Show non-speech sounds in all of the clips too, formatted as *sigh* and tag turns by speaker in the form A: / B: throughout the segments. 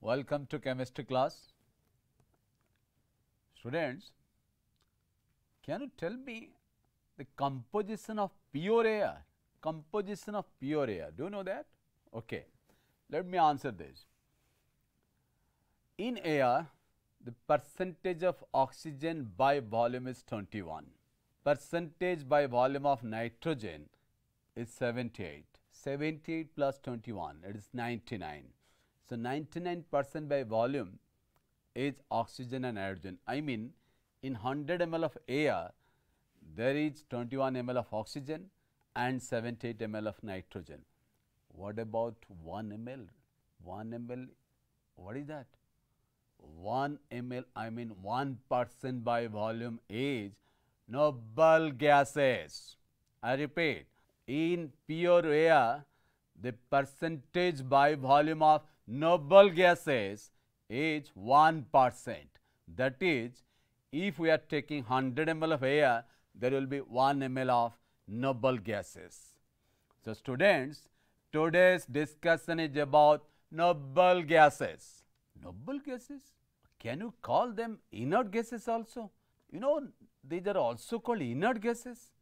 A: Welcome to chemistry class. Students, can you tell me the composition of pure air? Composition of pure air, do you know that? Okay, let me answer this. In air, the percentage of oxygen by volume is 21, percentage by volume of nitrogen is 78, 78 plus 21, it is 99 so, 99 percent by volume is oxygen and hydrogen. I mean in 100 ml of air there is 21 ml of oxygen and 78 ml of nitrogen. What about 1 ml? 1 ml what is that? 1 ml I mean 1 percent by volume is noble gases. I repeat in pure air the percentage by volume of noble gases is 1 percent. That is, if we are taking 100 ml of air, there will be 1 ml of noble gases. So, students, today's discussion is about noble gases. Noble gases? Can you call them inert gases also? You know, these are also called inert gases.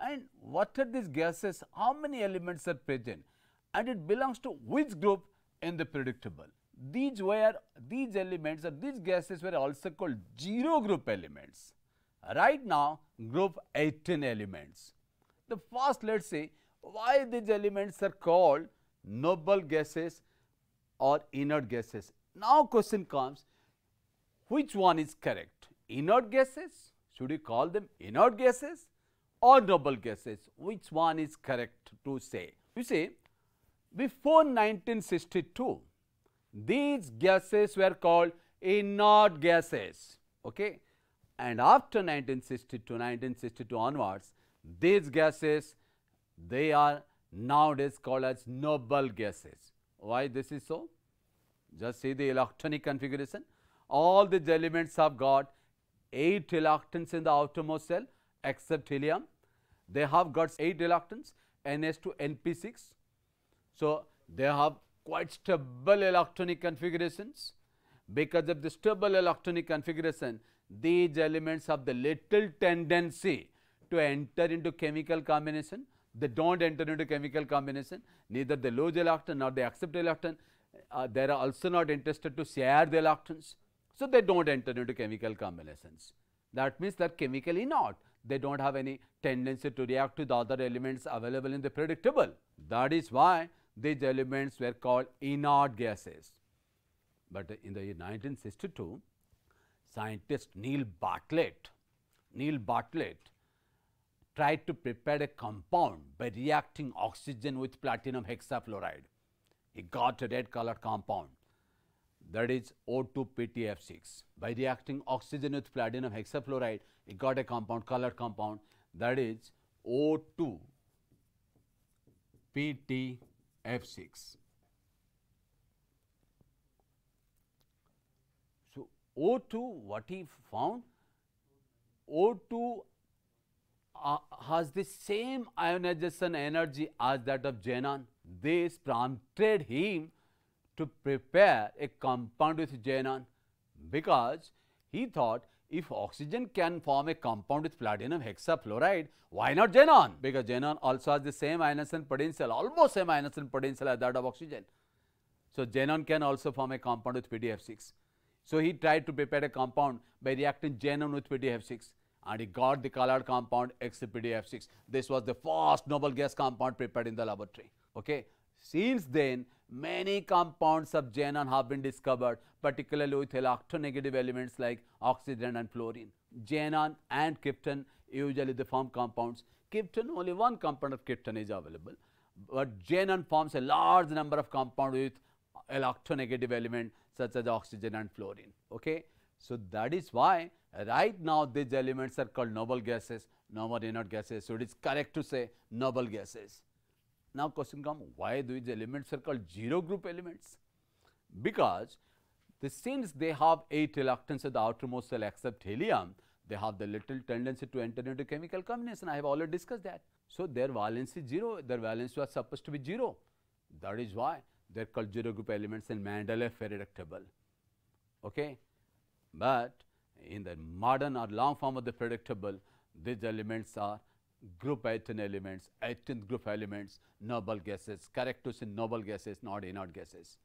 A: And what are these gases? How many elements are present? And it belongs to which group? In the predictable. These were these elements or these gases were also called zero group elements. Right now, group 18 elements. The first, let's say why these elements are called noble gases or inert gases. Now, question comes which one is correct? Inert gases? Should we call them inert gases or noble gases? Which one is correct to say? You see, before 1962, these gases were called inert gases. Okay? And after 1962, 1962 onwards, these gases, they are nowadays called as noble gases. Why this is so? Just see the electronic configuration. All these elements have got 8 electrons in the outermost cell except helium. They have got 8 electrons, NH2, NP6, so, they have quite stable electronic configurations. Because of the stable electronic configuration, these elements have the little tendency to enter into chemical combination. They do not enter into chemical combination, neither the lose electron nor the accept electron. Uh, they are also not interested to share the electrons. So, they do not enter into chemical combinations. That means, they are chemically not. They do not have any tendency to react to the other elements available in the predictable. That is why these elements were called inert gases. But in the year 1962, scientist Neil Bartlett, Neil Bartlett tried to prepare a compound by reacting oxygen with platinum hexafluoride. He got a red colored compound that is O2PTF6. By reacting oxygen with platinum hexafluoride, he got a compound, colored compound thats o is O2 PTF6 f6. So, O2 what he found? O2 uh, has the same ionization energy as that of xenon. This prompted him to prepare a compound with xenon because he thought if oxygen can form a compound with platinum hexafluoride, why not xenon? Because xenon also has the same ionization potential, almost same ionization potential as that of oxygen. So, xenon can also form a compound with PDF6. So, he tried to prepare a compound by reacting xenon with PDF6 and he got the colored compound XPDF6. This was the first noble gas compound prepared in the laboratory. Okay. Since then, many compounds of xenon have been discovered, particularly with electronegative elements like oxygen and fluorine. Xenon and krypton usually they form compounds. Krypton, only one compound of krypton is available, but xenon forms a large number of compounds with electronegative element such as oxygen and fluorine. Okay? So, that is why right now these elements are called noble gases, noble inert gases. So, it is correct to say noble gases. Now, question comes why these elements are called 0 group elements? Because the, since they have 8 reluctance at the outermost shell except helium, they have the little tendency to enter into chemical combination. I have already discussed that. So, their valence is 0, their valence was supposed to be 0. That is why they are called 0 group elements in Mandela Faraday table. Okay? But in the modern or long form of the predictable, table, these elements are group 18 elements, 18th group elements, noble gases, characteristic noble gases, not inert gases.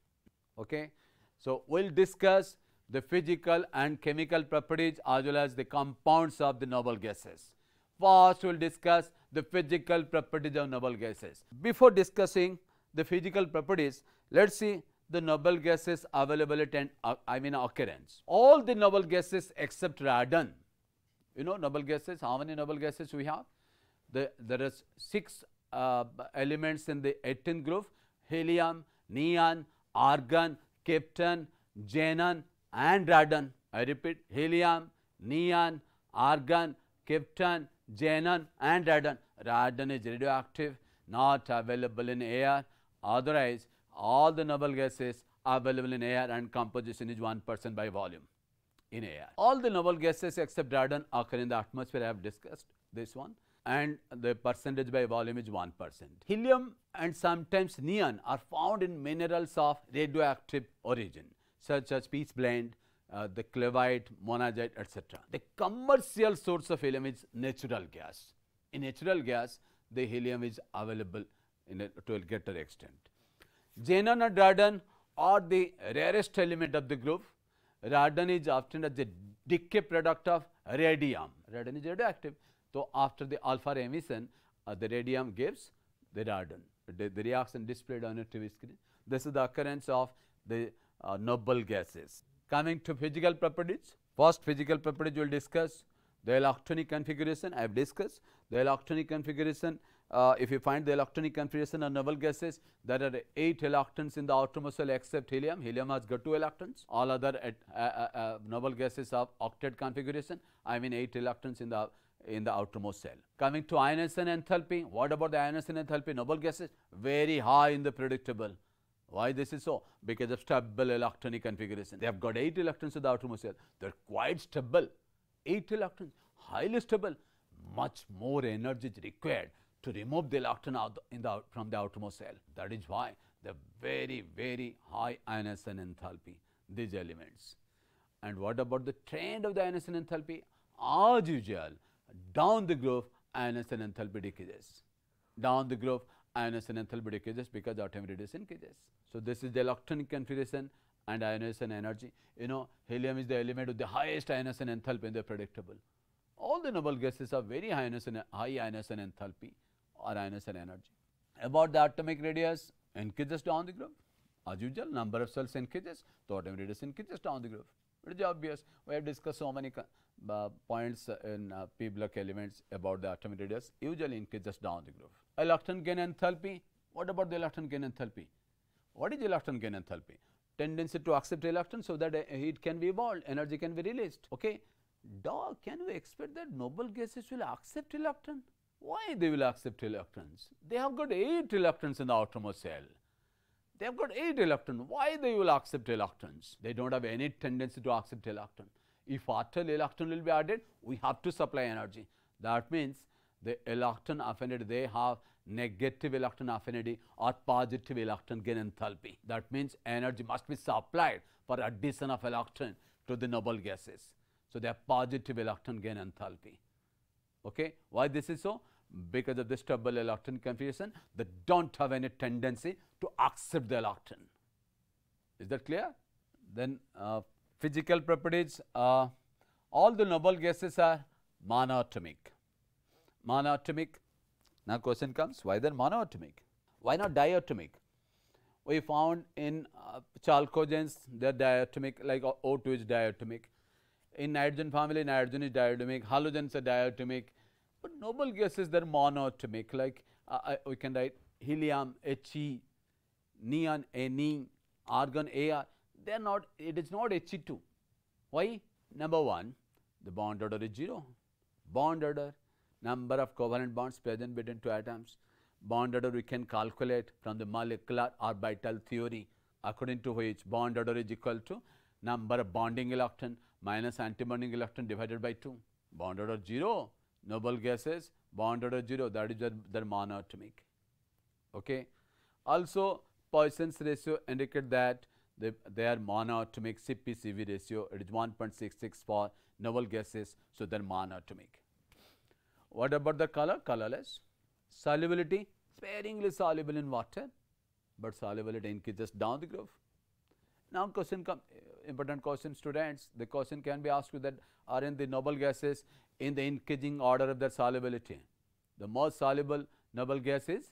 A: Okay? So, we will discuss the physical and chemical properties as well as the compounds of the noble gases. First, we will discuss the physical properties of noble gases. Before discussing the physical properties, let us see the noble gases availability and uh, I mean occurrence. All the noble gases except radon, you know noble gases, how many noble gases we have? the, there are six uh, elements in the 18th group helium, neon, argon, krypton, xenon and radon. I repeat helium, neon, argon, krypton, xenon and radon. Radon is radioactive, not available in air. Otherwise, all the noble gases are available in air and composition is 1% by volume in air. All the noble gases except radon occur in the atmosphere. I have discussed this one and the percentage by volume is 1 percent. Helium and sometimes neon are found in minerals of radioactive origin such as peace blend, uh, the clavite, monazite etc. The commercial source of helium is natural gas. In natural gas, the helium is available a, to a greater extent. Xenon and radon are the rarest element of the group. Radon is often as a decay product of radium. Radon is radioactive. So, after the alpha ray emission, uh, the radium gives the radon, the, the, reaction displayed on a TV screen. This is the occurrence of the uh, noble gases. Coming to physical properties, first physical properties we will discuss the electronic configuration I have discussed. The electronic configuration, uh, if you find the electronic configuration of noble gases, there are 8 electrons in the outermost shell except helium. Helium has got 2 electrons. All other at, uh, uh, uh, noble gases have octet configuration, I mean 8 electrons in the in the outermost cell. Coming to ionization enthalpy, what about the ionization enthalpy? Noble gases very high in the predictable. Why this is so? Because of stable electronic configuration. They have got 8 electrons in the outermost cell. They are quite stable. 8 electrons, highly stable. Much more energy is required to remove the electron out in the, from the outermost cell. That is why the very, very high ionization enthalpy, these elements. And what about the trend of the ionization enthalpy? As usual, down the groove ionous and enthalpy decreases. Down the groove ionous and enthalpy decreases because atomic radius increases. So, this is the electronic configuration and ionization energy. You know helium is the element with the highest ionization enthalpy and they are predictable. All the noble gases are very high ionization, high ionization enthalpy or ionization energy. About the atomic radius increases down the groove as usual number of cells increases, so atomic radius increases down the groove. It is obvious. We have discussed so many uh, points in uh, p block elements about the atomic radius usually increases down the groove. Electron gain enthalpy. What about the electron gain enthalpy? What is electron gain enthalpy? Tendency to accept electron so that uh, heat can be evolved, energy can be released. Okay. Duh, can we expect that noble gases will accept electron? Why they will accept electrons? They have got 8 electrons in the outermost shell. They have got 8 electrons. Why they will accept electrons? They don't have any tendency to accept electron. If after reluctant will be added, we have to supply energy. That means the electron affinity, they have negative electron affinity or positive electron gain enthalpy. That means energy must be supplied for addition of electron to the noble gases. So, they have positive electron gain enthalpy. Okay? Why this is so? because of this double electron configuration, they don't have any tendency to accept the electron. Is that clear? Then uh, physical properties, uh, all the noble gases are monatomic. Monatomic. Now question comes, why then monatomic? Why not diatomic? We found in uh, chalcogens, they are diatomic, like O2 is diatomic. In nitrogen family, nitrogen is diatomic, halogens are diatomic, but noble gases they are monatomic, like uh, uh, we can write helium, He, neon, Ne, argon, Ar. They are not, it is not He2. Why? Number one, the bond order is 0. Bond order, number of covalent bonds present between two atoms. Bond order we can calculate from the molecular orbital theory, according to which bond order is equal to number of bonding electron minus antibonding electron divided by 2. Bond order 0, noble gases bonded at 0 that is their, their monatomic. Okay. Also Poisson's ratio indicate that they, are monatomic CpCv ratio it is 1.66 for noble gases so they are monatomic. What about the color? Colorless. Solubility sparingly soluble in water but solubility increases down the graph. Now, question come important question students the question can be asked that aren't the noble gases in the increasing order of their solubility. The most soluble noble gas is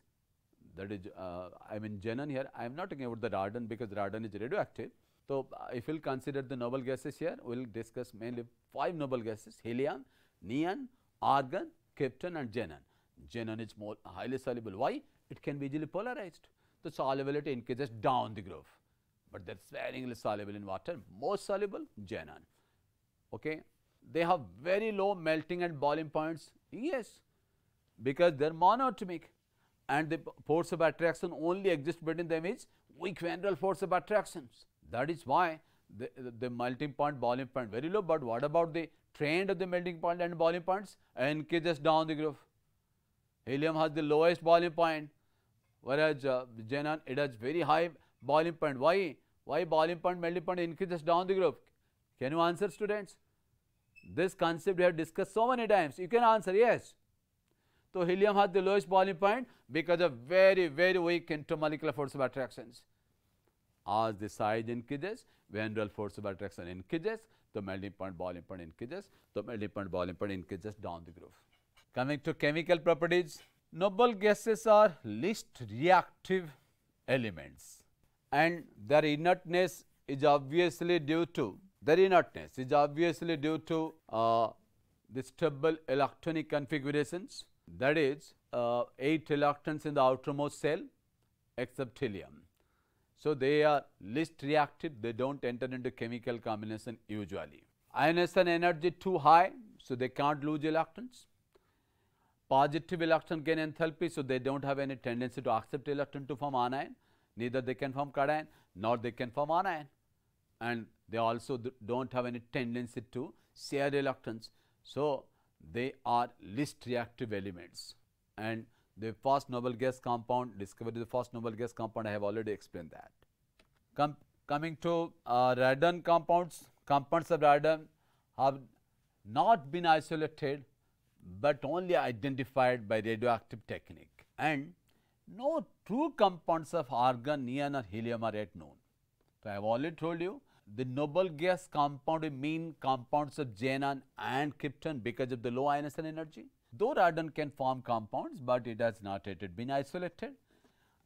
A: that is uh, I mean xenon here I am not talking about the radon because radon is radioactive. So, uh, if we will consider the noble gases here we will discuss mainly 5 noble gases helium, neon, argon, krypton and xenon. Xenon is more highly soluble why it can be easily polarized. The solubility increases down the groove, but that is very soluble in water most soluble xenon. Okay they have very low melting and boiling points? Yes, because they are monatomic and the force of attraction only exists between them is weak van der Waals force of attractions. That is why the, the, melting point, boiling point very low, but what about the trend of the melting point and boiling points? Encages down the groove. Helium has the lowest boiling point, whereas uh, xenon it has very high boiling point. Why? Why boiling point, melting point increases down the groove? Can you answer students? This concept we have discussed so many times. You can answer yes. So, helium has the lowest boiling point because of very, very weak intermolecular force of attractions. As the size increases, van der Waals force of attraction increases, the melting point boiling point increases, the melting point boiling point increases down the groove. Coming to chemical properties, noble gases are least reactive elements and their inertness is obviously due to the inertness is obviously due to uh, the stable electronic configurations that is uh, 8 electrons in the outermost cell except helium. So, they are least reactive they do not enter into chemical combination usually. Ionization energy too high so they can't lose electrons. Positive electron gain enthalpy so they do not have any tendency to accept electron to form anion neither they can form cation nor they can form anion and they also do not have any tendency to share reluctance. So, they are least reactive elements and the first noble gas compound discovered the first noble gas compound I have already explained that. Com coming to uh, radon compounds, compounds of radon have not been isolated, but only identified by radioactive technique and no true compounds of argon, neon or helium are yet known. So, I have already told you the noble gas compound mean compounds of xenon and krypton because of the low ionization energy. Though radon can form compounds, but it has not yet been isolated.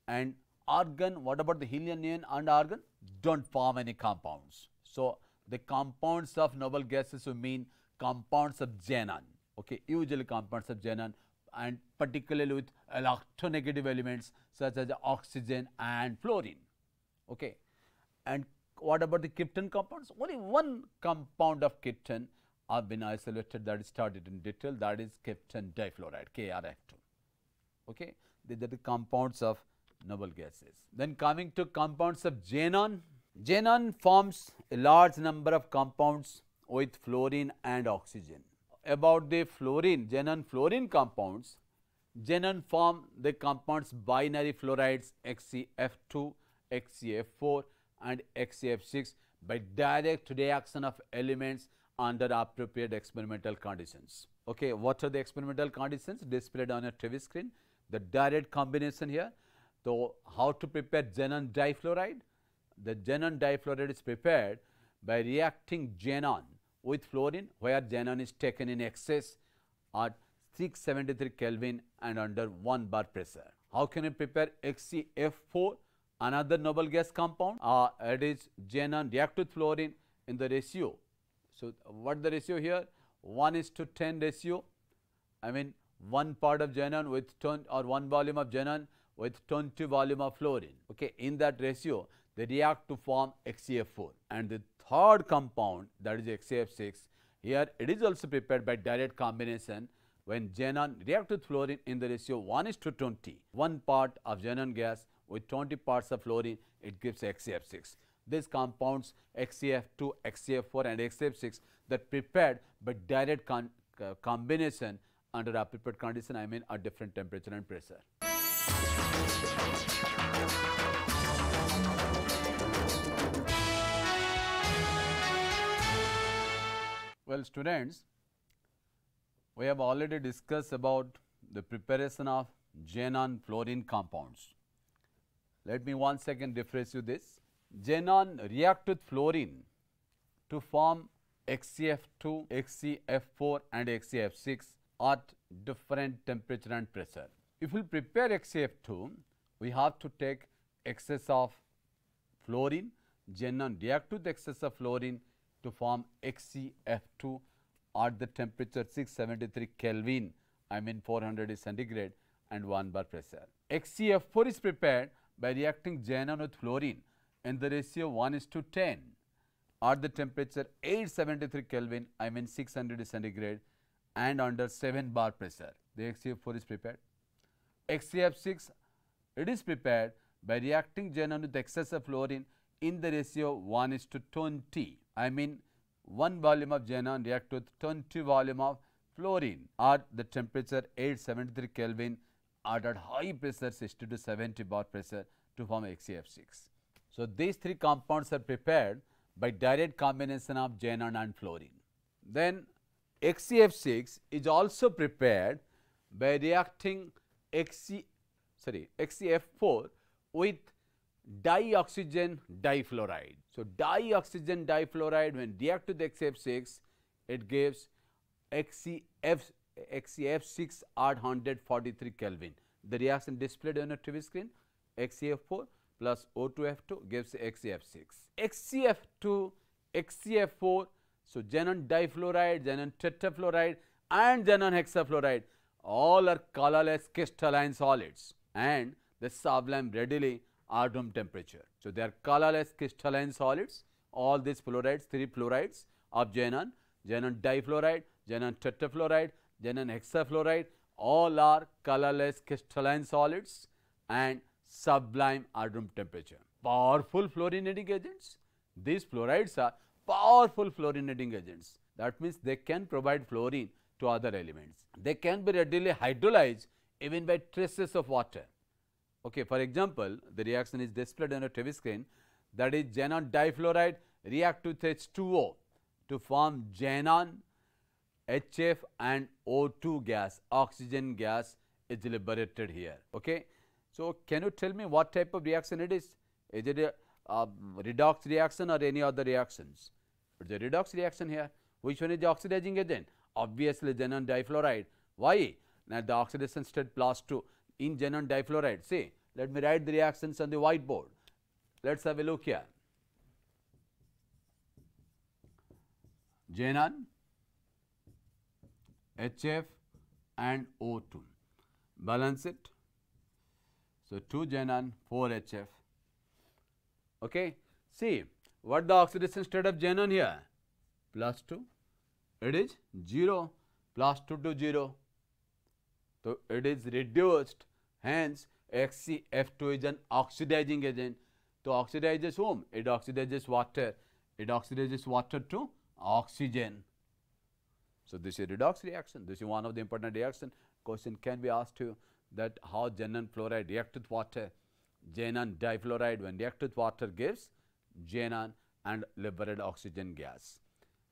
A: And argon, what about the helium neon and argon? Don't form any compounds. So, the compounds of noble gases you mean compounds of xenon, okay, usually compounds of xenon and particularly with electronegative elements such as oxygen and fluorine. Okay. And what about the krypton compounds? Only one compound of krypton have been isolated that is studied in detail that is krypton difluoride KRF2. Okay? These are the compounds of noble gases. Then coming to compounds of xenon, xenon forms a large number of compounds with fluorine and oxygen. About the fluorine, xenon fluorine compounds, xenon form the compounds binary fluorides XCF2, XCF4 and XCF6 by direct reaction of elements under appropriate experimental conditions. Okay, what are the experimental conditions displayed on a TV screen? The direct combination here. So, how to prepare xenon difluoride? The xenon difluoride is prepared by reacting xenon with fluorine where xenon is taken in excess at 673 Kelvin and under 1 bar pressure. How can you prepare XCF4? Another noble gas compound uh, it is xenon reacted fluorine in the ratio. So, what the ratio here 1 is to 10 ratio I mean one part of xenon with 10 or one volume of xenon with 20 volume of fluorine. Okay, in that ratio they react to form XCF4 and the third compound that is XCF6 here it is also prepared by direct combination when xenon reacted with fluorine in the ratio 1 is to 20, one part of xenon gas with 20 parts of fluorine, it gives HCF6. These compounds HCF2, HCF4 and HCF6 that prepared by direct con uh, combination under a prepared condition, I mean at different temperature and pressure. Well, students, we have already discussed about the preparation of xenon fluorine compounds. Let me once again refresh you this. Xenon react with fluorine to form xcf 2 xcf 4 and xcf 6 at different temperature and pressure. If we prepare xcf 2 we have to take excess of fluorine, xenon react with excess of fluorine to form xcf 2 at the temperature 673 Kelvin, I mean 400 is centigrade and 1 bar pressure. xcf 4 is prepared by reacting xenon with fluorine in the ratio 1 is to 10 at the temperature 873 Kelvin, I mean 600 centigrade and under 7 bar pressure. The XCF4 is prepared. XCF6, it is prepared by reacting xenon with excess of fluorine in the ratio 1 is to 20. I mean 1 volume of xenon react with 20 volume of fluorine at the temperature 873 Kelvin ordered high pressure 60 to 70 bar pressure to form HCF6. So, these three compounds are prepared by direct combination of xenon and fluorine. Then HCF6 is also prepared by reacting XC, sorry, HCF4 with dioxygen difluoride. So, dioxygen difluoride when react to the HCF6, it gives HCF xef 6 143 Kelvin. The reaction displayed on a TV screen xef 4 plus O2F2 gives xef 6. XCF 2, XCF 4, so xenon difluoride, xenon tetrafluoride and xenon hexafluoride all are colorless crystalline solids and they sublime readily at room temperature. So, they are colorless crystalline solids all these fluorides, three fluorides of xenon, xenon difluoride, xenon tetrafluoride then an hexafluoride all are colorless crystalline solids and sublime at room temperature. Powerful fluorinating agents, these fluorides are powerful fluorinating agents. That means, they can provide fluorine to other elements. They can be readily hydrolyzed even by traces of water. Okay, for example, the reaction is displayed on a TV screen that is xenon difluoride react with H2O to form xenon HF and O2 gas, oxygen gas is liberated here. Okay. So, can you tell me what type of reaction it is? Is it a, a redox reaction or any other reactions? It is a redox reaction here. Which one is the oxidizing agent? Obviously, xenon difluoride. Why? Now, the oxidation state plus 2 in xenon difluoride. See, let me write the reactions on the whiteboard. Let us have a look here. Xenon HF and O2. Balance it. So, 2 xenon, 4 HF. Okay. See, what the oxidation state of xenon here? Plus 2. It is 0, plus 2 to 0. So, it is reduced. Hence, xcf 2 is an oxidizing agent. So, oxidizes whom? It oxidizes water. It oxidizes water to oxygen. So this is redox reaction. This is one of the important reaction. Question can be asked to that how xenon fluoride react with water. Xenon difluoride when react with water gives xenon and liberated oxygen gas.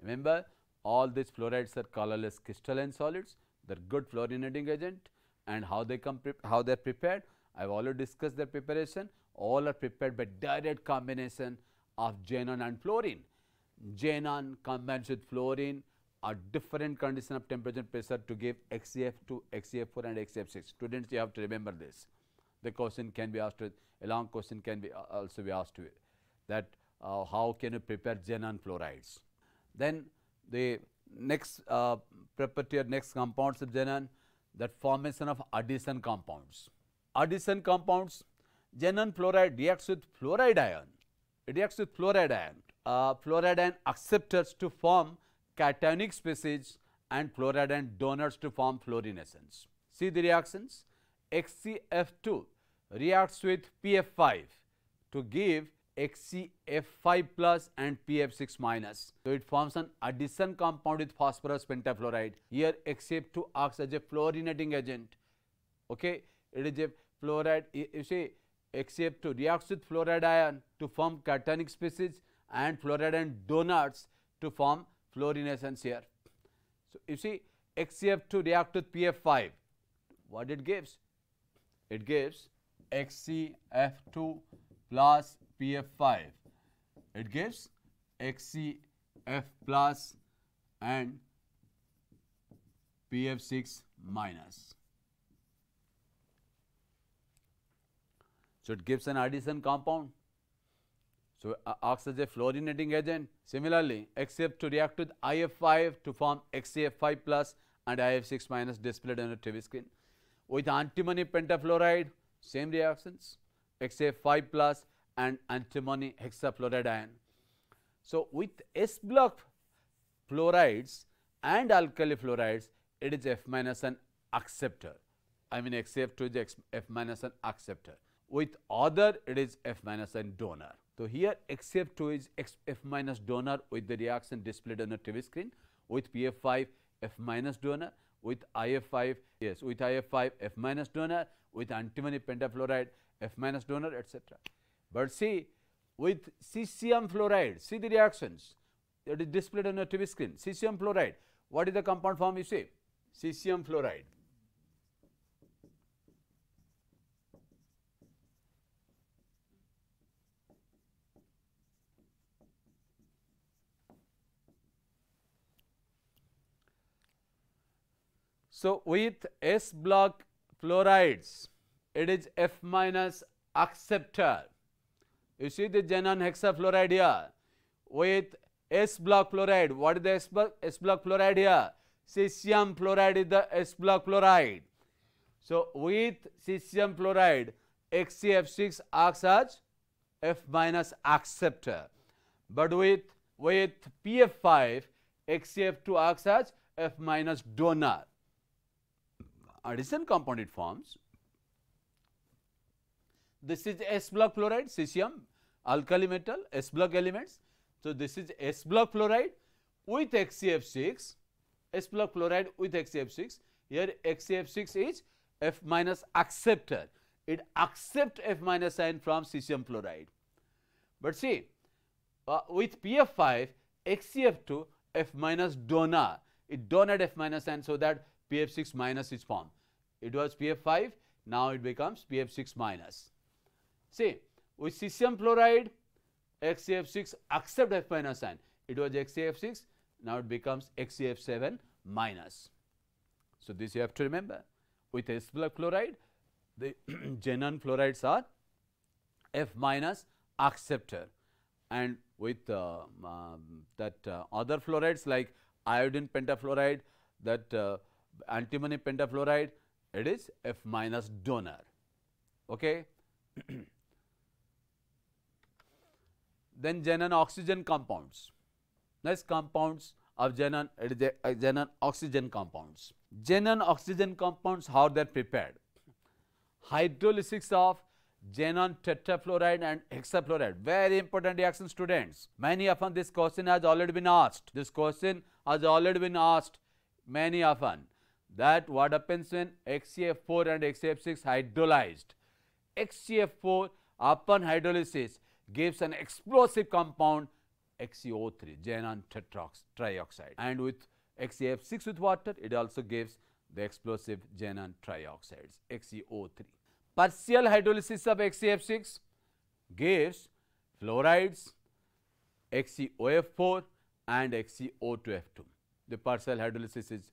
A: Remember all these fluorides are colorless crystalline solids. They're good fluorinating agent and how they come how they're prepared. I've already discussed their preparation. All are prepared by direct combination of xenon and fluorine. Xenon combines with fluorine a different condition of temperature and pressure to give XCF2, XCF4 and XCF6. Students, you have to remember this. The question can be asked, a long question can be uh, also be asked that uh, how can you prepare xenon fluorides. Then the next uh, property or next compounds of xenon, that formation of addition compounds. Addition compounds, xenon fluoride reacts with fluoride ion. It reacts with fluoride ion, uh, fluoride ion acceptors to form cationic species and fluoridant donors to form fluorinescence. See the reactions. xcf 2 reacts with PF5 to give XCF5 plus and PF6 minus. So, it forms an addition compound with phosphorus pentafluoride. Here xcf 2 acts as a fluorinating agent. Okay, It is a fluoride. You see xcf 2 reacts with fluoride ion to form cationic species and fluoridant donors to form fluorinations here. So, you see xcf 2 react with PF5, what it gives? It gives xcf 2 plus PF5, it gives XCF plus and PF6 minus. So, it gives an addition compound so, acts as a fluorinating agent. Similarly, XF to react with IF5 to form XAF5 plus and IF6 minus displayed on a TV screen. With antimony pentafluoride, same reactions, XAF5 plus and antimony hexafluoride ion. So, with S block fluorides and alkali fluorides, it is F minus an acceptor. I mean XF2 is F minus an acceptor. With other, it is F minus an donor. So, here XF2 is XF minus donor with the reaction displayed on a TV screen with PF5 F minus donor with IF5 yes with IF5 F minus donor with antimony pentafluoride F minus donor etc. But see with cesium fluoride see the reactions that is displayed on a TV screen cesium fluoride what is the compound form you see cesium fluoride So, with S block fluorides, it is F minus acceptor. You see the xenon hexafluoride here. With S block fluoride, what is the S block, S block fluoride here? Cesium fluoride is the S block fluoride. So, with cesium fluoride, XCF6 acts as F minus acceptor. But with, with PF5, XCF2 acts as F minus donor addition compound it forms. This is S block fluoride, cesium, alkali metal, S block elements. So, this is S block fluoride with HCF6, S block fluoride with HCF6. Here HCF6 is F minus acceptor. It accepts F minus ion from cesium fluoride. But see, uh, with PF5, HCF2 F minus donor, it donates F minus ion so that PF6 minus is formed. It was PF5, now it becomes PF6 minus. See, with cesium fluoride, XCF6 accept F minus ion. It was XCF6, now it becomes XCF7 minus. So, this you have to remember. With S block fluoride, the *clears throat* xenon fluorides are F minus acceptor and with uh, um, that uh, other fluorides like iodine pentafluoride, that uh, antimony pentafluoride, it is f minus donor. Okay? *clears throat* then xenon oxygen compounds. Next compounds of xenon, uh, xenon oxygen compounds. Xenon oxygen compounds, how they are prepared? Hydrolysis of xenon tetrafluoride and hexafluoride. Very important reaction students. Many often this question has already been asked. This question has already been asked many often that what happens when xcf 4 and xcf 6 hydrolyzed. xcf 4 upon hydrolysis gives an explosive compound XCO3, xenon trioxide. And with XCF6 with water, it also gives the explosive xenon trioxides, XCO3. Partial hydrolysis of XCF6 gives fluorides, XCOF4 and XCO2F2. The partial hydrolysis is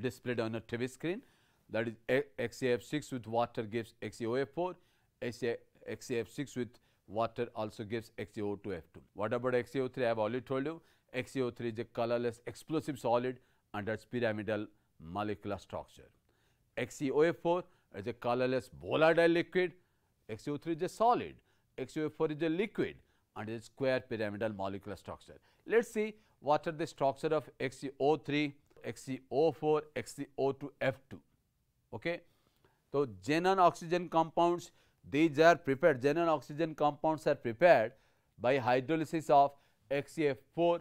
A: displayed on a TV screen. That is XAF6 with water gives XaOF4, XaF6 with water also gives XaO2F2. What about XaO3? I have already told you XaO3 is a colorless explosive solid under its pyramidal molecular structure. XeOF4 is a colorless volatile liquid, XeO3 is a solid, XeOF4 is a liquid under its square pyramidal molecular structure. Let us see what are the structure of XeO3 xco 4 xco 2 F2. Okay. So, xenon oxygen compounds these are prepared xenon oxygen compounds are prepared by hydrolysis of XCF4,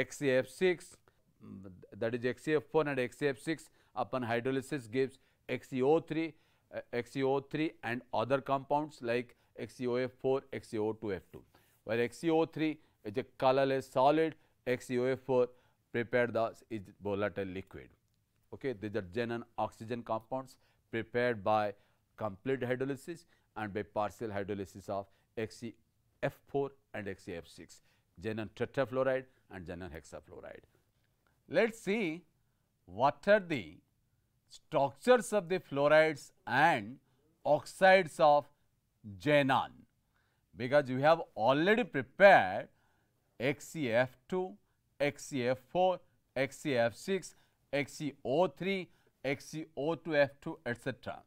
A: XCF6 that is XCF4 and XCF6 upon hydrolysis gives XCO3, uh, XCO3 and other compounds like XCOF4, XCO2F2 where XCO3 is a colorless solid, XCOF4 prepared the is volatile liquid. Okay, these are gen and oxygen compounds prepared by complete hydrolysis and by partial hydrolysis of xef 4 and xef 6 xenon tetrafluoride and xenon hexafluoride. Let us see what are the structures of the fluorides and oxides of xenon, because we have already prepared xef 2 XCF4, XCF6, XCO3, XCO2F2, etc.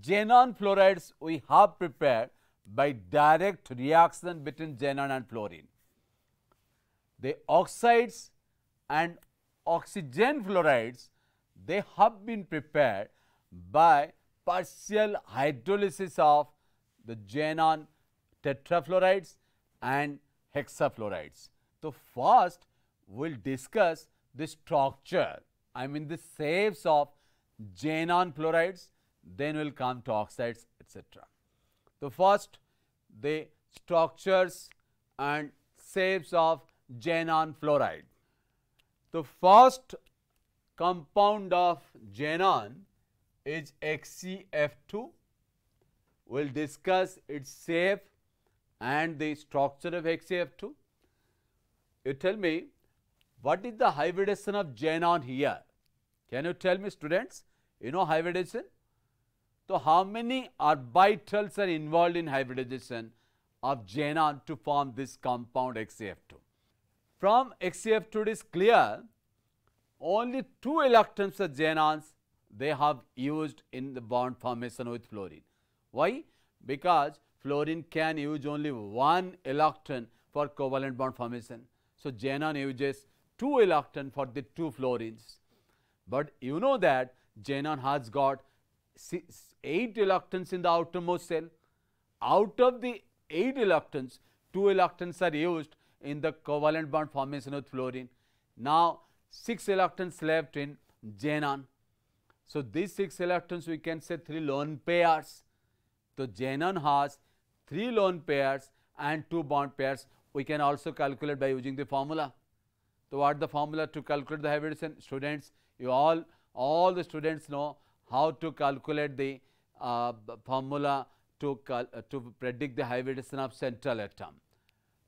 A: Xenon fluorides we have prepared by direct reaction between xenon and fluorine. The oxides and oxygen fluorides they have been prepared by partial hydrolysis of the xenon tetrafluorides and hexafluorides. So, first we will discuss the structure, I mean the shapes of xenon fluorides, then we will come to oxides etc. So, first the structures and shapes of xenon fluoride. The first compound of xenon is HCF2. We will discuss its shape and the structure of HCF2. You tell me, what is the hybridization of xenon here? Can you tell me students, you know hybridization? So, how many orbitals are involved in hybridization of xenon to form this compound XCF2? From XCF2 it is clear only two electrons of xenons they have used in the bond formation with fluorine. Why? Because fluorine can use only one electron for covalent bond formation. So, xenon uses 2 electrons for the 2 fluorines, but you know that xenon has got 8 electrons in the outermost cell. Out of the 8 electrons, 2 electrons are used in the covalent bond formation with fluorine. Now, 6 electrons left in xenon. So, these 6 electrons we can say 3 lone pairs. So, xenon has 3 lone pairs and 2 bond pairs we can also calculate by using the formula. So, what the formula to calculate the hybridization? Students, you all, all the students know how to calculate the uh, formula to, cal uh, to predict the hybridization of central atom.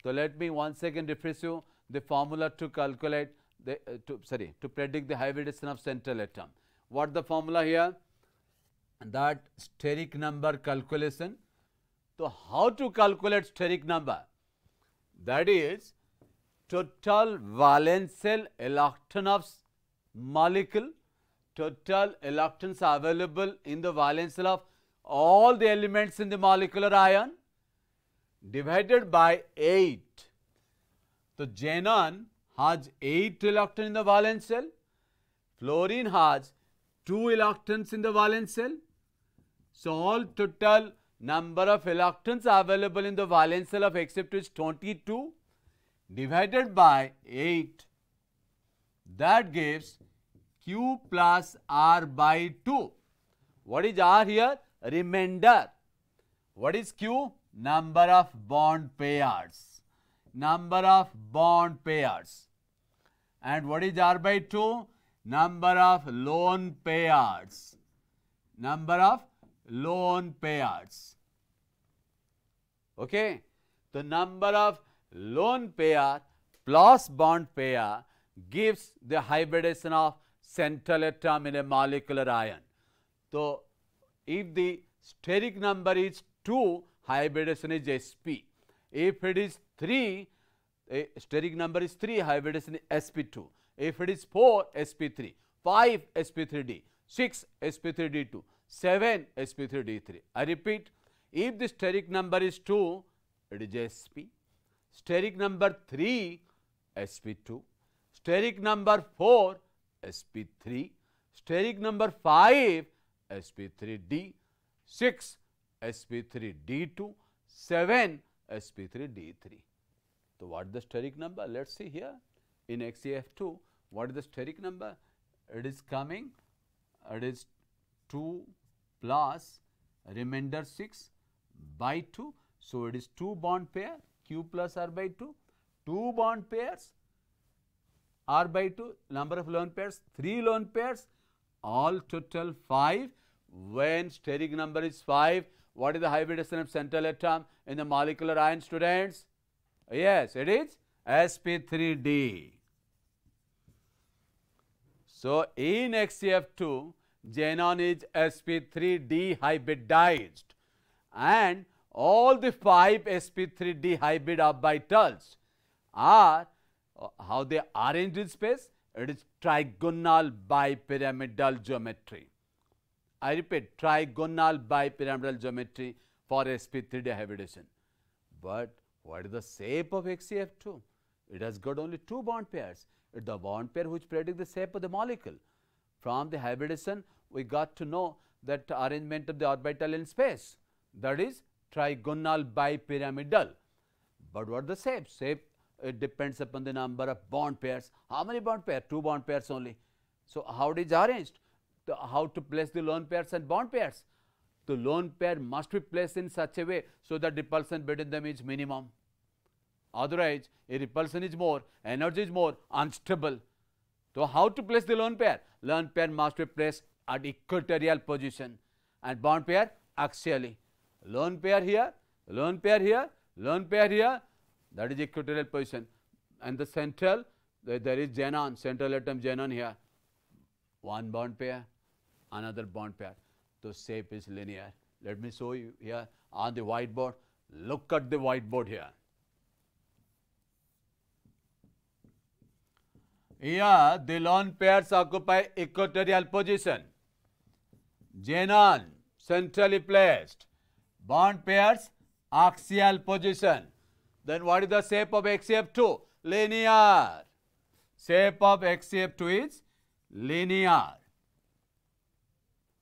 A: So, let me once again refresh you the formula to calculate the uh, to, sorry to predict the hybridization of central atom. What the formula here? That steric number calculation. So, how to calculate steric number? that is total valence cell electron of molecule. Total electrons available in the valence cell of all the elements in the molecular ion divided by 8. So, xenon has 8 electrons in the valence cell, fluorine has 2 electrons in the valence cell. So, all total number of electrons available in the valence cell of acceptor is 22 divided by 8 that gives q plus r by 2. What is r here? Remainder. What is q? Number of bond pairs. Number of bond pairs. And what is r by 2? Number of lone pairs. Number of loan payers. Okay? The number of loan payer plus bond pair gives the hybridization of central atom in a molecular ion. So, if the steric number is 2, hybridization is sp. If it is 3, a steric number is 3, hybridization is sp2. If it is 4, sp3, 5, sp3d, 6, sp3d2, 7 sp3d3. I repeat, if the steric number is 2, it is sp. Steric number 3, sp2. Steric number 4, sp3. Steric number 5, sp3d. 6, sp3d2. 7, sp3d3. So, what the steric number? Let us see here in XAF2, what is the steric number? It is coming, it is 2 plus remainder 6 by 2. So, it is 2 bond pair q plus r by 2, 2 bond pairs r by 2, number of lone pairs 3 lone pairs all total 5. When steric number is 5, what is the hybridization of central atom in the molecular ion students? Yes, it is sp3d. So, in XCF2, xenon is sp3 d hybridized, and all the five sp3 hybrid orbitals are how they arranged in space it is trigonal bipyramidal geometry i repeat trigonal bipyramidal geometry for sp3 d hybridization. but what is the shape of xcf2 it has got only two bond pairs the bond pair which predict the shape of the molecule from the hybridization, we got to know that arrangement of the orbital in space, that is trigonal bipyramidal. But what the shape? Shape it depends upon the number of bond pairs. How many bond pairs? Two bond pairs only. So, how it is arranged? The, how to place the lone pairs and bond pairs? The lone pair must be placed in such a way so that repulsion between them is minimum. Otherwise, a repulsion is more, energy is more, unstable. So how to place the lone pair? Lone pair must be placed at equatorial position and bond pair axially. Lone pair here, lone pair here, lone pair here that is equatorial position and the central there is xenon, central atom xenon here, one bond pair, another bond pair. The shape is linear. Let me show you here on the whiteboard. Look at the whiteboard here. Here, the lone pairs occupy equatorial position. Xenon, centrally placed. Bond pairs, axial position. Then what is the shape of xf 2 Linear. Shape of xf 2 is linear.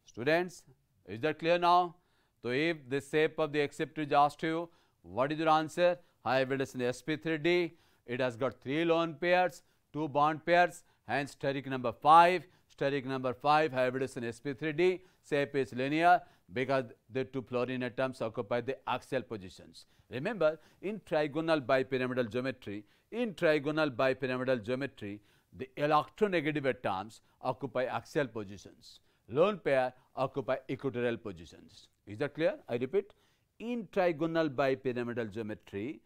A: Students, is that clear now? So, if the shape of the xf 2 is asked to you, what is your answer? High in SP3D. It has got three lone pairs two bond pairs, hence steric number 5. Steric number 5 hybridization sp3d, shape is linear because the two fluorine atoms occupy the axial positions. Remember, in trigonal bipyramidal geometry, in trigonal bipyramidal geometry, the electronegative atoms occupy axial positions. Lone pair occupy equatorial positions. Is that clear? I repeat, in trigonal bipyramidal geometry,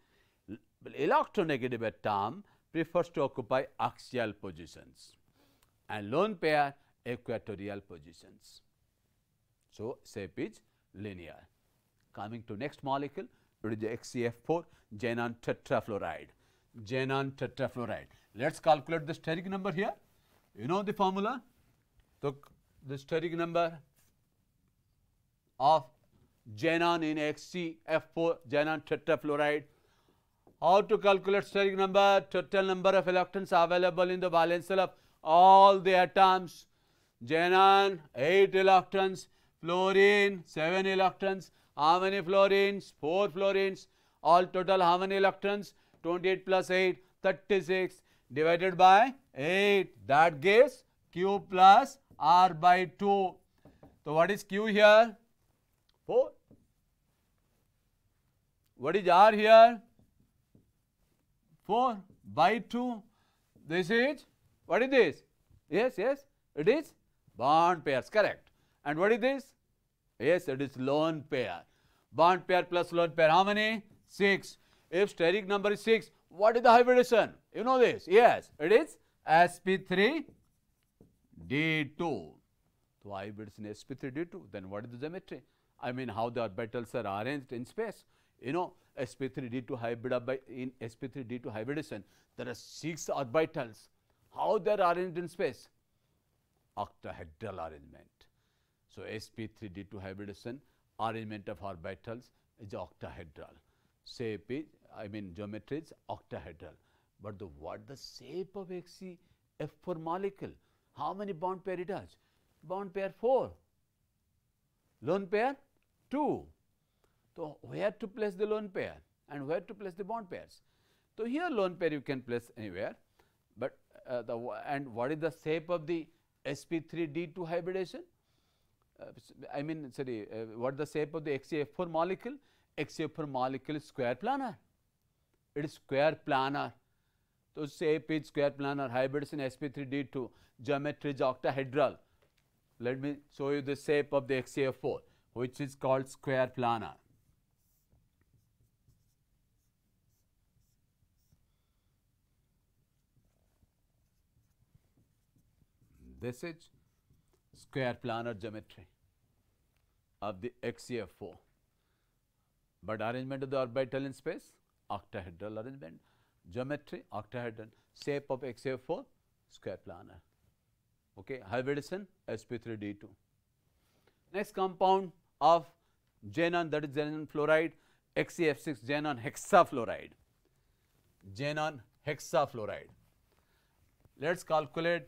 A: electronegative atom prefers to occupy axial positions and lone pair equatorial positions. So, shape is linear. Coming to next molecule, it is the XCF4 xenon tetrafluoride. Xenon tetrafluoride. Let us calculate the steric number here. You know the formula. So, the steric number of xenon in XCF4 xenon tetrafluoride how to calculate steric number? Total number of electrons available in the valence shell of all the atoms. Xenon, 8 electrons. Fluorine, 7 electrons. How many fluorines? 4 fluorines. All total how many electrons? 28 plus 8, 36 divided by 8. That gives Q plus R by 2. So, what is Q here? 4. What is R here? 4 by 2. This is what is this? Yes, yes, it is bond pairs, correct. And what is this? Yes, it is lone pair. Bond pair plus lone pair, how many? 6. If steric number is 6, what is the hybridization? You know this. Yes, it is sp3d2. So, hybridization sp3d2, then what is the geometry? I mean, how the orbitals are arranged in space you know sp3d2 hybrid by in sp3d2 hybridization there are six orbitals how they are arranged in space octahedral arrangement so sp3d2 hybridization arrangement of orbitals is octahedral shape is i mean geometry is octahedral but the what the shape of xe f4 molecule how many bond pair it has bond pair 4 lone pair 2 so, where to place the lone pair and where to place the bond pairs? So, here lone pair you can place anywhere, but uh, the and what is the shape of the sp3d2 hybridization? Uh, I mean sorry, uh, what the shape of the xaf4 molecule? xaf4 molecule is square planar, it is square planar. So, shape is square planar hybridization sp3d2 geometry is octahedral. Let me show you the shape of the xaf4 which is called square planar. This is square planar geometry of the XCF4. But arrangement of the orbital in space, octahedral arrangement, geometry, octahedral, shape of XCF4, square planar. Okay, hybridization sp3d2. Next compound of xenon that is xenon fluoride, XCF6 xenon hexafluoride, xenon hexafluoride. Let us calculate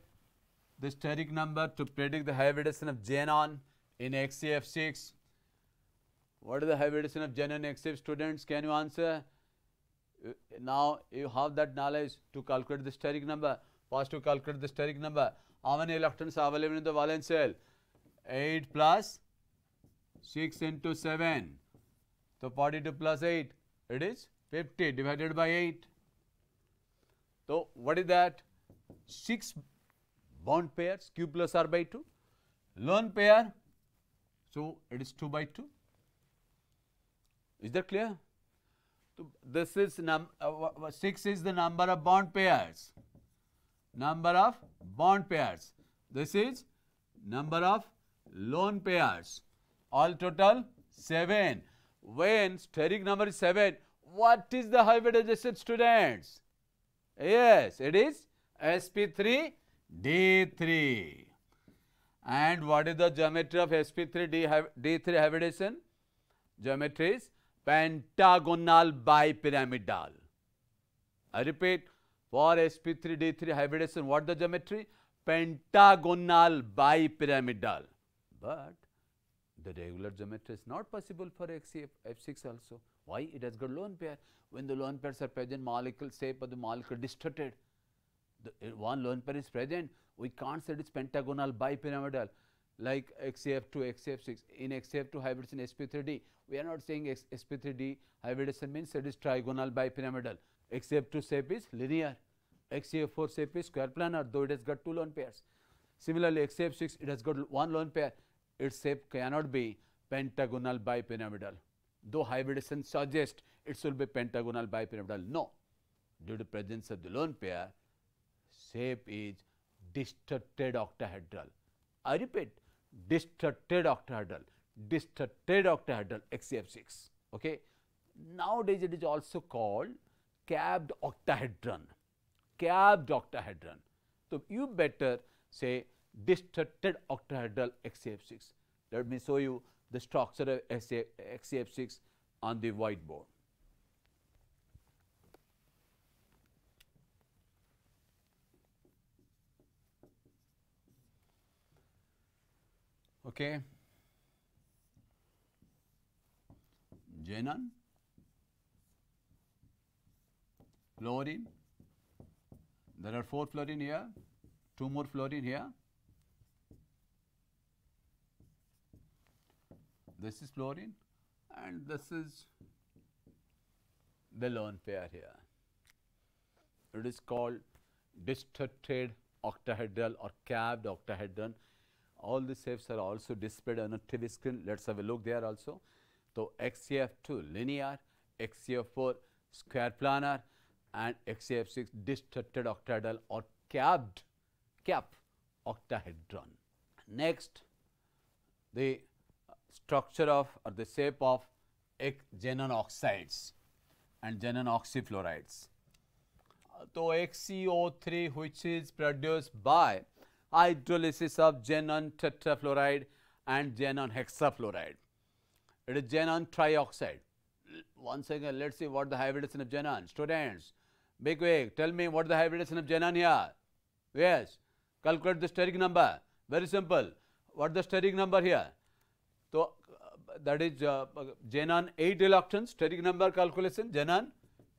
A: the steric number to predict the hybridization of xenon in XCF6. What is the hybridization of xenon in XCF students? Can you answer? Now you have that knowledge to calculate the steric number. First to calculate the steric number. How many electrons are available in the valence shell? 8 plus 6 into 7. So 42 plus 8, it is 50 divided by 8. So what is that? 6 bond pairs q plus r by 2. Lone pair, so it is 2 by 2. Is that clear? So this is num uh, 6 is the number of bond pairs. Number of bond pairs. This is number of lone pairs. All total 7. When steric number is 7, what is the hybridization students? Yes, it is sp3 d 3. And what is the geometry of sp3 d 3 hybridization? Geometry is pentagonal bipyramidal. I repeat, for sp3 d 3 hybridization, what the geometry? Pentagonal bipyramidal. But the regular geometry is not possible for XCF, F6 also. Why? It has got lone pair. When the lone pairs are present, molecule shape of the molecule distorted the, eh, one lone pair is present, we can't say it's pentagonal, bipyramidal like XCF2, XCF6. In XCF2 hybridization SP3D, we are not saying SP3D hybridization means it is trigonal bipyramidal. XCF2 shape is linear, XCF4 shape is square planar, though it has got two lone pairs. Similarly, XCF6 it has got one lone pair, its shape cannot be pentagonal bipyramidal. Though hybridization suggests it should be pentagonal bipyramidal, no. Due to presence of the lone pair, shape is distorted octahedral. I repeat distorted octahedral, distorted octahedral XCF6. Okay. Nowadays, it is also called capped octahedron, capped octahedron. So, you better say distorted octahedral XCF6. Let me show you the structure of XCF6 on the whiteboard. Okay. Jenan. fluorine, there are 4 fluorine here, 2 more fluorine here. This is fluorine and this is the lone pair here. It is called distorted octahedral or capped octahedron all the shapes are also displayed on a TV screen. Let's have a look there also. So, XCF2 linear, XCF4 square planar and XCF6 distorted octahedral or capped cap octahedron. Next, the structure of or the shape of xenon oxides and xenon oxyfluorides. So, XCO3 which is produced by hydrolysis of xenon tetrafluoride and xenon hexafluoride. It is xenon trioxide. Once again, let's see what the hybridization of xenon. Students, be quick. tell me what the hybridization of xenon here. Yes, calculate the steric number. Very simple. What the steric number here? So, uh, that is xenon uh, eight electrons. steric number calculation, xenon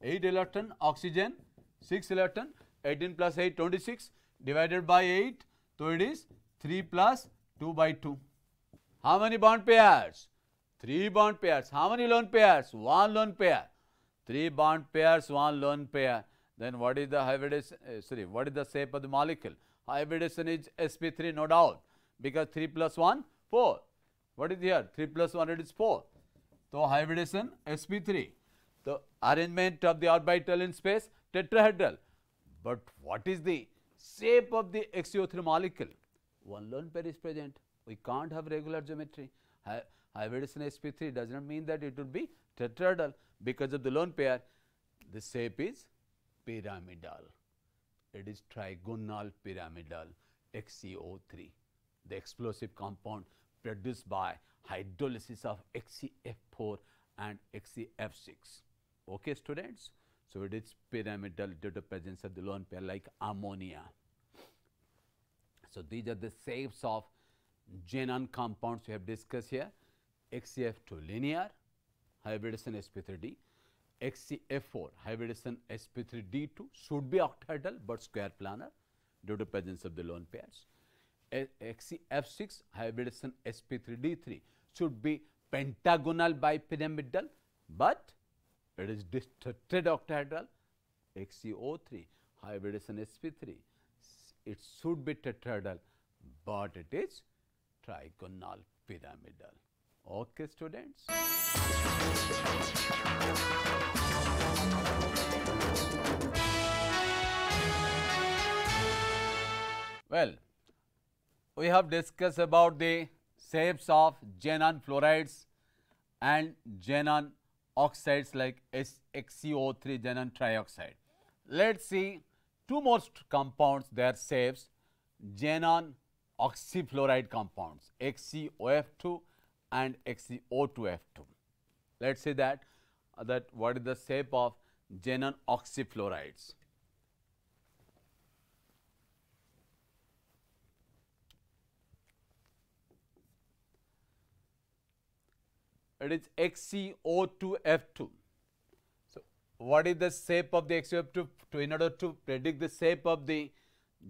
A: eight electron. oxygen six electron. 18 plus 8, 26 divided by 8 So, it is 3 plus 2 by 2. How many bond pairs? 3 bond pairs. How many lone pairs? 1 lone pair. 3 bond pairs, 1 lone pair. Then what is the hybridization? Uh, eh, sorry, what is the shape of the molecule? Hybridization is sp3 no doubt because 3 plus 1, 4. What is here? 3 plus 1 it is 4. So, hybridization sp3. The arrangement of the orbital in space tetrahedral. But what is the shape of the axiotherm molecule, one lone pair is present. We can't have regular geometry. hybridization sp3 does not mean that it would be tetrahedral because of the lone pair. The shape is pyramidal. It is trigonal pyramidal XCO3, the explosive compound produced by hydrolysis of XCF4 and XCF6. Okay, students. So it is pyramidal due to presence of the lone pair like ammonia. So these are the shapes of genon compounds we have discussed here. XCF2 linear hybridization sp3d, XCF4 hybridization sp3d2 should be octahedral but square planar due to presence of the lone pairs. XCF6 hybridization sp3d3 should be pentagonal bipyramidal but it is tetrahedral XCO3 hybridization sp3. It should be tetrahedral, but it is trigonal pyramidal. Okay, students. Well, we have discussed about the shapes of xenon fluorides and xenon oxides like HCO3 xenon trioxide. Let us see two more compounds their shapes xenon oxyfluoride compounds XCOF2 and XCO2F2. Let us see that that what is the shape of xenon oxyfluorides. it is XCO2F2. So, what is the shape of the XCO2 in order to predict the shape of the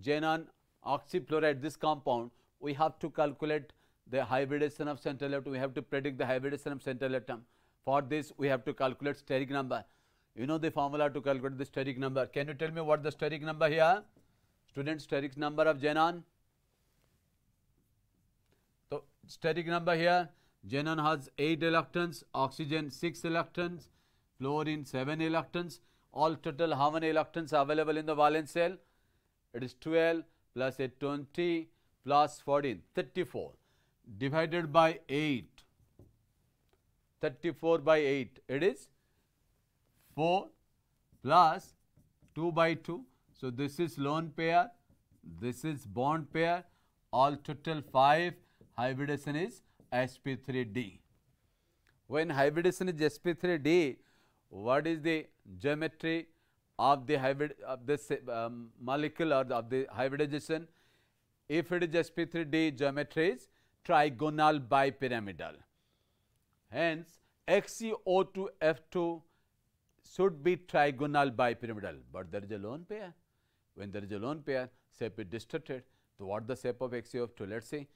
A: xenon oxyfluoride this compound we have to calculate the hybridization of central atom we have to predict the hybridization of central atom for this we have to calculate steric number you know the formula to calculate the steric number can you tell me what the steric number here student steric number of xenon so steric number here xenon has 8 electrons, oxygen 6 electrons, fluorine 7 electrons. All total how many electrons are available in the valence shell? It is 12 plus a 20 plus 14, 34 divided by 8, 34 by 8, it is 4 plus 2 by 2. So, this is lone pair, this is bond pair, all total 5, hybridization is sp3d. When hybridization is sp3d, what is the geometry of the hybrid of this um, molecule or the, of the hybridization? If it is sp3d, geometry is trigonal bipyramidal. Hence, XeO2F2 should be trigonal bipyramidal, but there is a lone pair. When there is a lone pair, shape is distorted. So, what the shape of XeO2? Let's see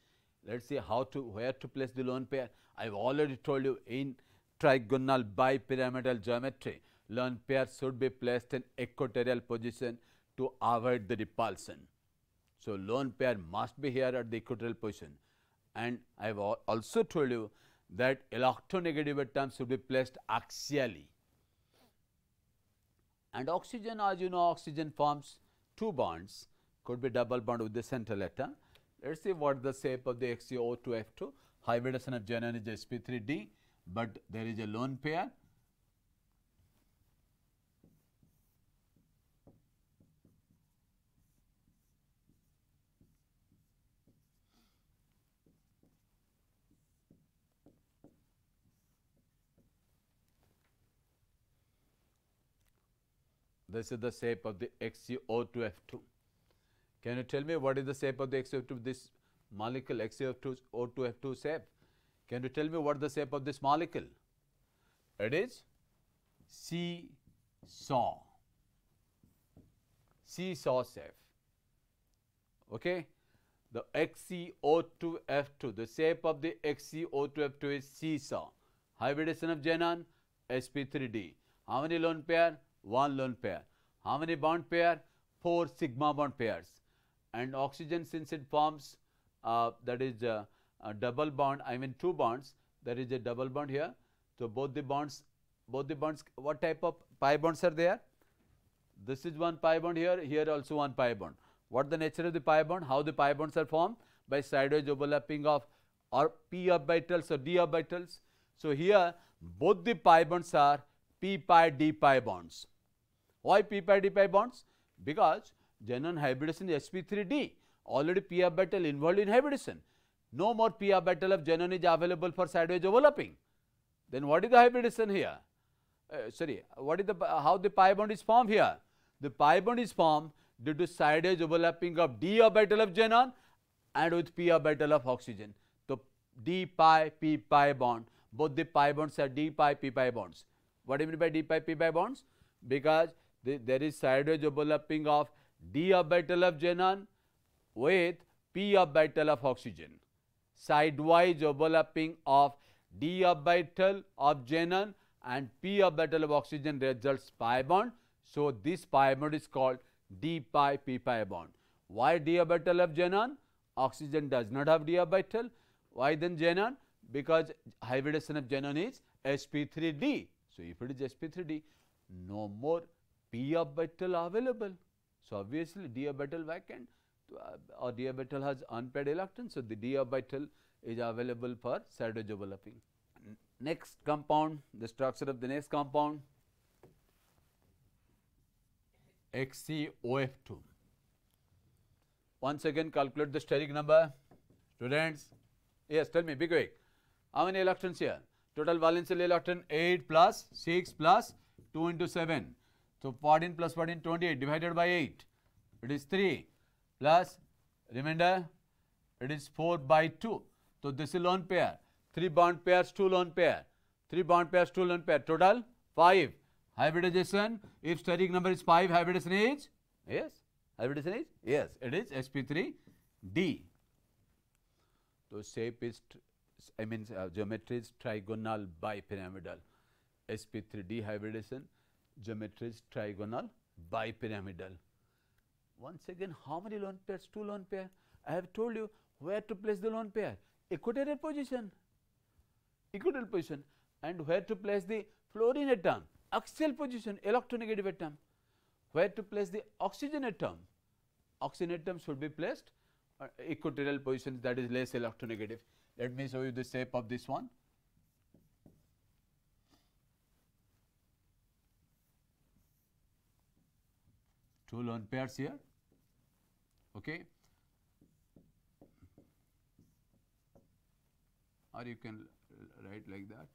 A: let us see how to where to place the lone pair. I have already told you in trigonal bipyramidal geometry, lone pair should be placed in equatorial position to avoid the repulsion. So, lone pair must be here at the equatorial position and I have also told you that electronegative atoms should be placed axially. And oxygen as you know oxygen forms two bonds could be double bond with the central atom Let's see what the shape of the XCO2F2 hybridization of xenon is sp3d, but there is a lone pair. This is the shape of the XCO2F2. Can you tell me what is the shape of the XF2 this molecule XF2O2F2 shape? Can you tell me what the shape of this molecule? It is C saw, C saw shape. Okay? The XCO2F2, the shape of the XCO2F2 is seesaw. Hybridization of xenon, sp3d. How many lone pair? One lone pair. How many bond pair? Four sigma bond pairs and oxygen since it forms uh, that is a, uh, a uh, double bond I mean two bonds there is a double bond here. So, both the bonds both the bonds what type of pi bonds are there? This is one pi bond here here also one pi bond. What the nature of the pi bond how the pi bonds are formed by sideways overlapping of or p orbitals or d orbitals. So, here both the pi bonds are p pi d pi bonds. Why p pi d pi bonds? Because Genon hybridization sp3d. Already p orbital involved in hybridization. No more p orbital of genon is available for sideways overlapping. Then what is the hybridization here? Uh, sorry, what is the how the pi bond is formed here? The pi bond is formed due to sideways overlapping of d orbital of xenon and with p orbital of oxygen. So, d pi p pi bond both the pi bonds are d pi p pi bonds. What do you mean by d pi p pi bonds? Because the, there is sideways overlapping of D orbital of xenon with p orbital of oxygen. Sidewise overlapping of d orbital of xenon and p orbital of oxygen results pi bond. So, this pi bond is called d pi p pi bond. Why d orbital of xenon? Oxygen does not have d orbital. Why then xenon? Because hybridization of xenon is sp3d. So, if it is sp3d, no more p orbital available. So, obviously diabetyl vacant uh, or diabetyl has unpaired electrons. So, the diabetyl is available for cytodeveloping. Next compound, the structure of the next compound XCOF2. Once again calculate the steric number. Students, yes tell me be quick. How many electrons here? Total valence electron 8 plus 6 plus 2 into 7. So, 14 plus 14, 28 divided by 8, it is 3 plus remainder, it is 4 by 2. So, this is lone pair, 3 bond pairs, 2 lone pair, 3 bond pairs, 2 lone pair, total 5. Hybridization, if static number is 5, hybridization is, yes, hybridization is, yes, it is sp3d. So, shape is, I mean uh, geometry is trigonal bipyramidal, sp3d hybridization geometry is trigonal bipyramidal. Once again how many lone pairs? 2 lone pair. I have told you where to place the lone pair equatorial position equatorial position and where to place the fluorine atom axial position electronegative atom where to place the oxygen atom oxygen atom should be placed uh, equatorial position that is less electronegative let me show you the shape of this one two lone pairs here. Okay. Or you can write like that,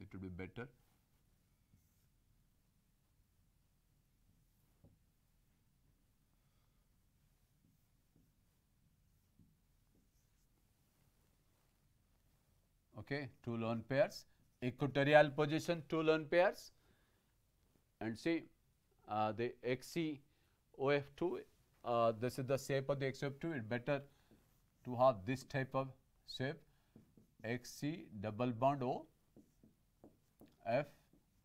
A: it will be better. okay, two lone pairs, equatorial position two lone pairs and see uh, the XCOF2, uh, this is the shape of the XCOF2, it better to have this type of shape XC double bond O F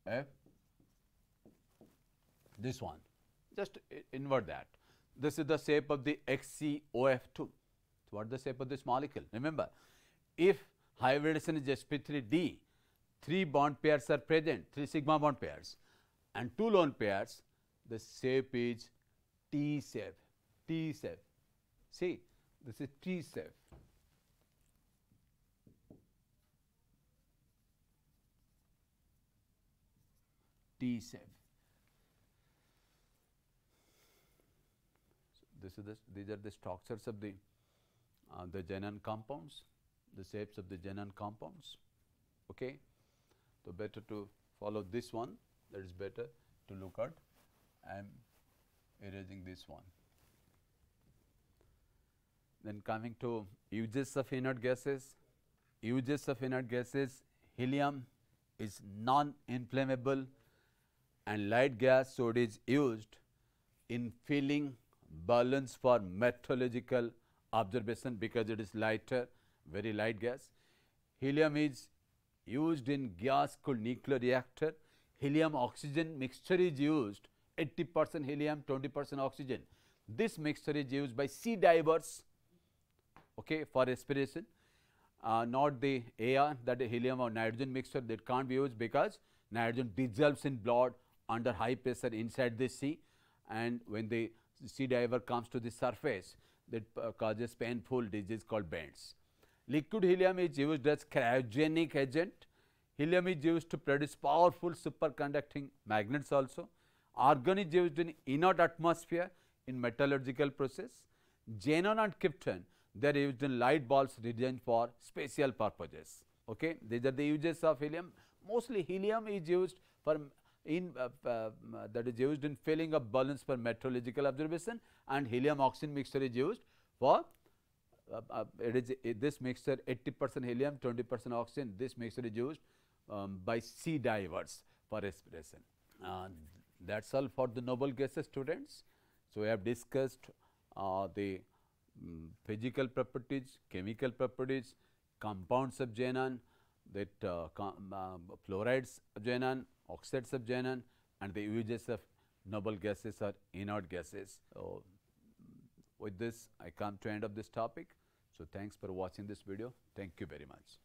A: F this one just invert that this is the shape of the XCOF2 so what the shape of this molecule remember if hybridization is sp3d three bond pairs are present three sigma bond pairs and two lone pairs the shape is T shape, T shape. See, this is T shape. T shape. this is these are the structures of the uh, the xenon compounds, the shapes of the xenon compounds. Okay, so better to follow this one. That is better to look at I'm erasing this one. Then coming to uses of inert gases, uses of inert gases, helium is non-inflammable and light gas so it is used in filling balloons for meteorological observation because it is lighter, very light gas. Helium is used in gas cooled nuclear reactor. Helium oxygen mixture is used 80% helium, 20% oxygen. This mixture is used by sea divers okay, for respiration, uh, not the air that helium or nitrogen mixture that can't be used because nitrogen dissolves in blood under high pressure inside the sea and when the sea diver comes to the surface that uh, causes painful disease called bends. Liquid helium is used as cryogenic agent. Helium is used to produce powerful superconducting magnets also is used in inert atmosphere in metallurgical process. Xenon and krypton they are used in light bulbs designed for special purposes. Okay, these are the uses of helium. Mostly helium is used for in uh, um, uh, that is used in filling up balloons for metrological observation, and helium oxygen mixture is used for uh, uh it is this mixture 80 percent helium, 20 percent oxygen. This mixture is used um, by sea divers for respiration. Uh, that is all for the noble gases students. So, we have discussed uh, the um, physical properties, chemical properties, compounds of xenon, that uh, uh, fluorides of xenon, oxides of xenon and the uses of noble gases or inert gases. So, with this I come to end of this topic. So, thanks for watching this video. Thank you very much.